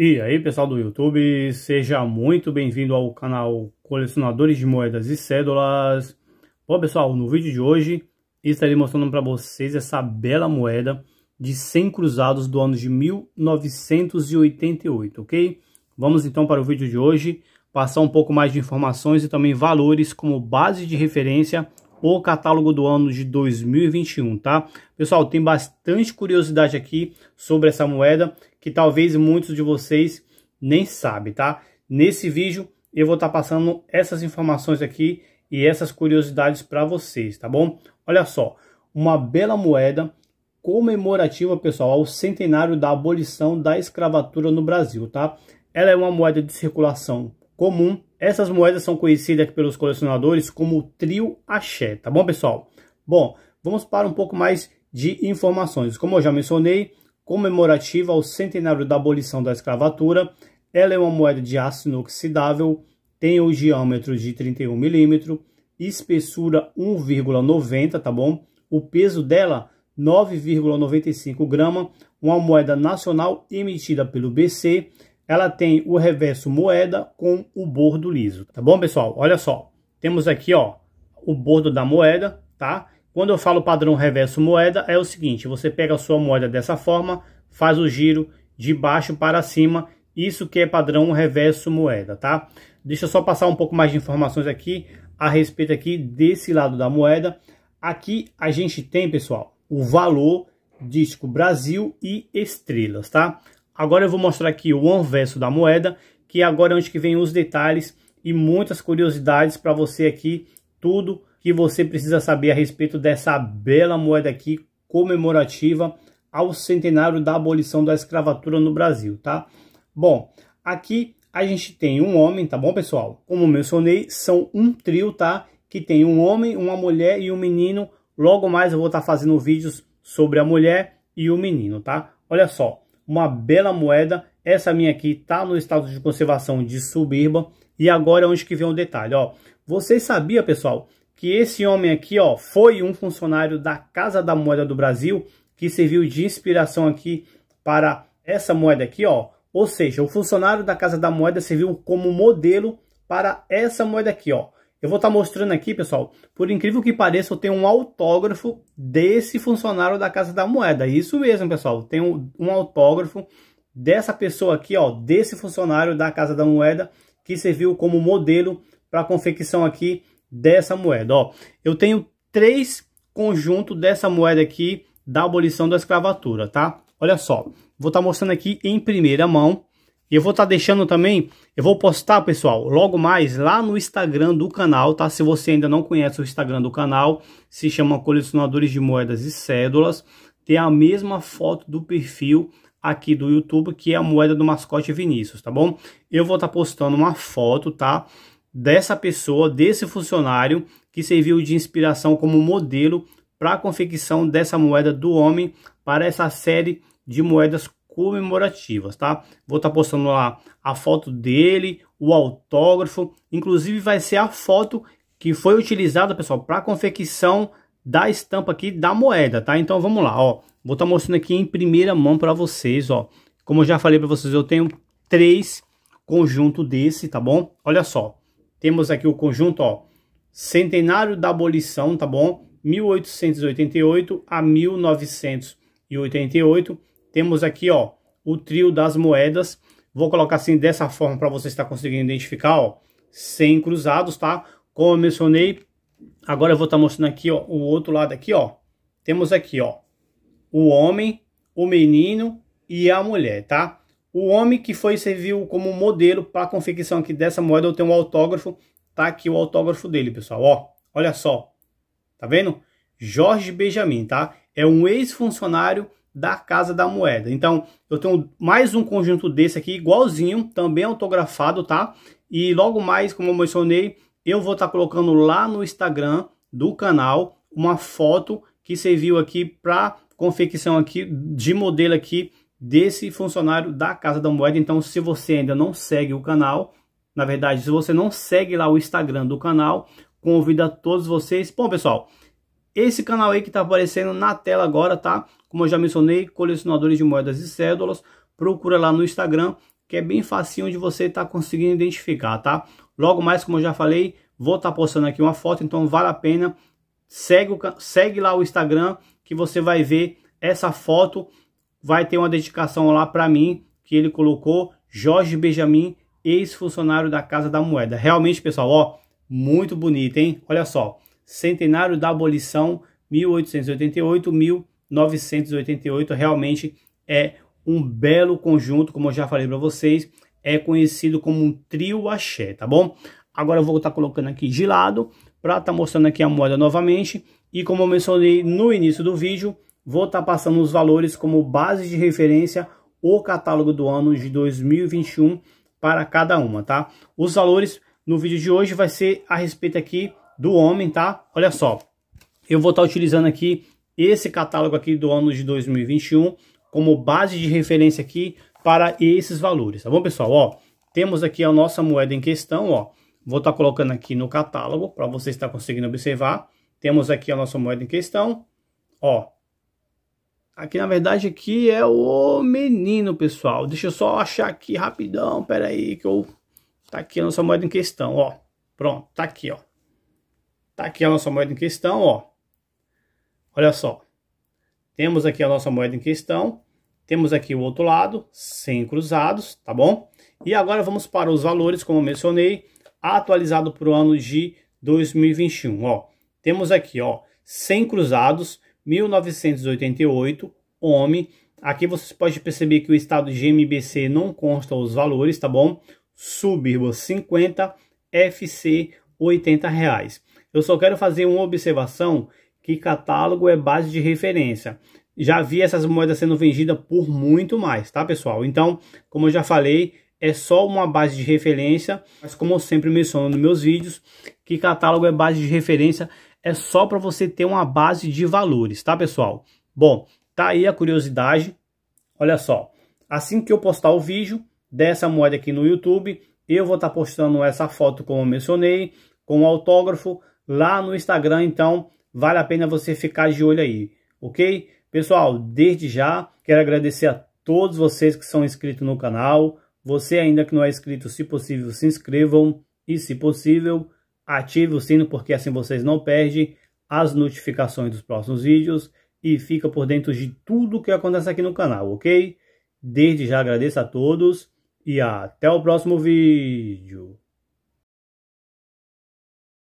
E aí pessoal do YouTube, seja muito bem-vindo ao canal Colecionadores de Moedas e Cédulas Bom pessoal, no vídeo de hoje estarei mostrando para vocês essa bela moeda de 100 cruzados do ano de 1988, ok? Vamos então para o vídeo de hoje, passar um pouco mais de informações e também valores como base de referência o catálogo do ano de 2021, tá? Pessoal, tem bastante curiosidade aqui sobre essa moeda que talvez muitos de vocês nem sabem, tá? Nesse vídeo eu vou estar tá passando essas informações aqui e essas curiosidades para vocês, tá bom? Olha só, uma bela moeda comemorativa, pessoal, ao centenário da abolição da escravatura no Brasil, tá? Ela é uma moeda de circulação comum, essas moedas são conhecidas pelos colecionadores como trio axé, tá bom, pessoal? Bom, vamos para um pouco mais de informações. Como eu já mencionei, comemorativa ao centenário da abolição da escravatura, ela é uma moeda de aço inoxidável, tem o diâmetro de 31 milímetro, espessura 1,90, tá bom? O peso dela 9,95 grama, uma moeda nacional emitida pelo BC, ela tem o reverso moeda com o bordo liso, tá bom, pessoal? Olha só, temos aqui, ó, o bordo da moeda, tá? Quando eu falo padrão reverso moeda, é o seguinte, você pega a sua moeda dessa forma, faz o giro de baixo para cima, isso que é padrão reverso moeda, tá? Deixa eu só passar um pouco mais de informações aqui a respeito aqui desse lado da moeda. Aqui a gente tem, pessoal, o valor disco Brasil e estrelas, tá? Agora eu vou mostrar aqui o anverso da moeda, que agora é onde que vem os detalhes e muitas curiosidades para você aqui, tudo que você precisa saber a respeito dessa bela moeda aqui comemorativa ao centenário da abolição da escravatura no Brasil, tá? Bom, aqui a gente tem um homem, tá bom, pessoal? Como mencionei, são um trio, tá? Que tem um homem, uma mulher e um menino. Logo mais eu vou estar tá fazendo vídeos sobre a mulher e o menino, tá? Olha só, uma bela moeda. Essa minha aqui está no estado de conservação de subirba E agora é onde que vem o detalhe, ó. Vocês sabiam, pessoal, que esse homem aqui, ó, foi um funcionário da Casa da Moeda do Brasil que serviu de inspiração aqui para essa moeda aqui, ó. Ou seja, o funcionário da Casa da Moeda serviu como modelo para essa moeda aqui, ó. Eu vou estar tá mostrando aqui, pessoal, por incrível que pareça, eu tenho um autógrafo desse funcionário da Casa da Moeda. Isso mesmo, pessoal, tem um, autógrafo dessa pessoa aqui, ó, desse funcionário da Casa da Moeda, que serviu como modelo para a confecção aqui dessa moeda, ó. Eu tenho três conjuntos dessa moeda aqui da abolição da escravatura, tá? Olha só, vou estar tá mostrando aqui em primeira mão e eu vou estar tá deixando também, eu vou postar, pessoal, logo mais lá no Instagram do canal, tá? Se você ainda não conhece o Instagram do canal, se chama Colecionadores de Moedas e Cédulas. Tem a mesma foto do perfil aqui do YouTube, que é a moeda do mascote Vinícius, tá bom? Eu vou estar tá postando uma foto, tá? Dessa pessoa, desse funcionário, que serviu de inspiração como modelo para a confecção dessa moeda do homem para essa série de moedas comemorativas, tá? Vou estar tá postando lá a foto dele, o autógrafo, inclusive vai ser a foto que foi utilizada, pessoal, para confecção da estampa aqui da moeda, tá? Então vamos lá, ó. Vou estar tá mostrando aqui em primeira mão para vocês, ó. Como eu já falei para vocês, eu tenho três conjunto desse, tá bom? Olha só. Temos aqui o conjunto, ó, Centenário da Abolição, tá bom? 1888 a 1988 temos aqui, ó, o trio das moedas. Vou colocar assim dessa forma para você estar tá conseguindo identificar, ó, sem cruzados, tá? Como eu mencionei, agora eu vou estar tá mostrando aqui, ó, o outro lado aqui, ó. Temos aqui, ó, o homem, o menino e a mulher, tá? O homem que foi serviu como modelo para a confecção aqui dessa moeda, eu tenho um autógrafo, tá aqui o autógrafo dele, pessoal, ó. Olha só, tá vendo? Jorge Benjamin, tá? É um ex-funcionário da Casa da Moeda. Então, eu tenho mais um conjunto desse aqui, igualzinho, também autografado, tá? E logo mais, como eu mencionei, eu vou estar tá colocando lá no Instagram do canal uma foto que serviu aqui para confecção aqui de modelo aqui desse funcionário da Casa da Moeda. Então, se você ainda não segue o canal, na verdade, se você não segue lá o Instagram do canal, convido a todos vocês. Bom, pessoal, esse canal aí que está aparecendo na tela agora, tá? Como eu já mencionei, colecionadores de moedas e cédulas, procura lá no Instagram, que é bem facinho de você estar tá conseguindo identificar, tá? Logo mais, como eu já falei, vou estar tá postando aqui uma foto, então vale a pena. Segue, o, segue lá o Instagram, que você vai ver essa foto. Vai ter uma dedicação lá para mim, que ele colocou, Jorge Benjamin, ex-funcionário da Casa da Moeda. Realmente, pessoal, ó, muito bonito, hein? Olha só centenário da abolição 1888-1988, realmente é um belo conjunto, como eu já falei para vocês, é conhecido como um trio axé, tá bom? Agora eu vou estar tá colocando aqui de lado para estar tá mostrando aqui a moeda novamente e como eu mencionei no início do vídeo, vou estar tá passando os valores como base de referência o catálogo do ano de 2021 para cada uma, tá? Os valores no vídeo de hoje vai ser a respeito aqui do homem, tá? Olha só, eu vou estar tá utilizando aqui esse catálogo aqui do ano de 2021 como base de referência aqui para esses valores, tá bom, pessoal? Ó, temos aqui a nossa moeda em questão, ó. Vou estar tá colocando aqui no catálogo para você estar conseguindo observar. Temos aqui a nossa moeda em questão, ó. Aqui, na verdade, aqui é o menino, pessoal. Deixa eu só achar aqui rapidão, peraí, que eu... Tá aqui a nossa moeda em questão, ó. Pronto, tá aqui, ó. Tá aqui a nossa moeda em questão, ó. Olha só. Temos aqui a nossa moeda em questão. Temos aqui o outro lado, sem cruzados, tá bom? E agora vamos para os valores, como mencionei, atualizado para o ano de 2021, ó. Temos aqui, ó, sem cruzados, 1988, homem. Aqui vocês podem perceber que o estado de MBC não consta os valores, tá bom? Subirba 50, FC 80 reais. Eu só quero fazer uma observação que catálogo é base de referência. Já vi essas moedas sendo vendidas por muito mais, tá pessoal? Então, como eu já falei, é só uma base de referência, mas como eu sempre menciono nos meus vídeos, que catálogo é base de referência, é só para você ter uma base de valores, tá pessoal? Bom, tá aí a curiosidade, olha só, assim que eu postar o vídeo dessa moeda aqui no YouTube, eu vou estar tá postando essa foto como eu mencionei, com o autógrafo, lá no Instagram. Então, vale a pena você ficar de olho aí, ok? Pessoal, desde já quero agradecer a todos vocês que são inscritos no canal. Você ainda que não é inscrito, se possível, se inscrevam e, se possível, ative o sino porque assim vocês não perdem as notificações dos próximos vídeos e fica por dentro de tudo que acontece aqui no canal, ok? Desde já agradeço a todos e até o próximo vídeo.